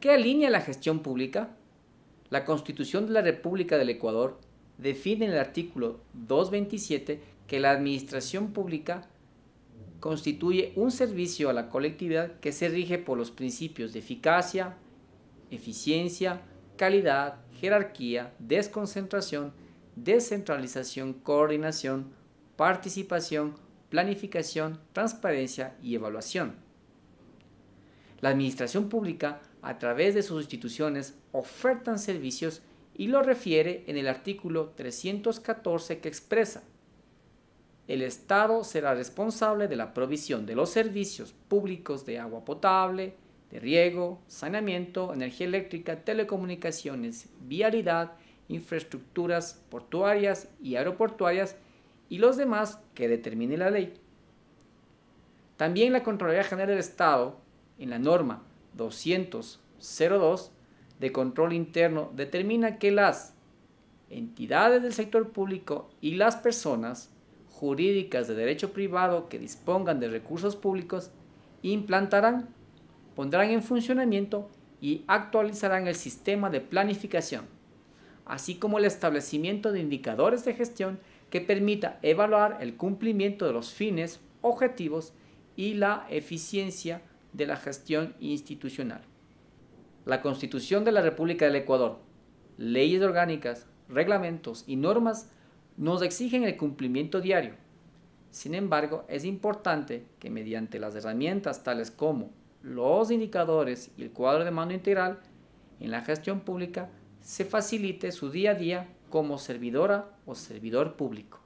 ¿Qué alinea la gestión pública, la Constitución de la República del Ecuador define en el artículo 227 que la administración pública constituye un servicio a la colectividad que se rige por los principios de eficacia, eficiencia, calidad, jerarquía, desconcentración, descentralización, coordinación, participación, planificación, transparencia y evaluación. La administración pública, a través de sus instituciones, ofertan servicios y lo refiere en el artículo 314 que expresa, el Estado será responsable de la provisión de los servicios públicos de agua potable, de riego, saneamiento, energía eléctrica, telecomunicaciones, vialidad, infraestructuras portuarias y aeroportuarias y los demás que determine la ley. También la Contraloría General del Estado en la norma 200.02 de control interno determina que las entidades del sector público y las personas jurídicas de derecho privado que dispongan de recursos públicos implantarán, pondrán en funcionamiento y actualizarán el sistema de planificación, así como el establecimiento de indicadores de gestión que permita evaluar el cumplimiento de los fines, objetivos y la eficiencia de la gestión institucional. La Constitución de la República del Ecuador, leyes orgánicas, reglamentos y normas nos exigen el cumplimiento diario. Sin embargo, es importante que mediante las herramientas tales como los indicadores y el cuadro de mando integral en la gestión pública se facilite su día a día como servidora o servidor público.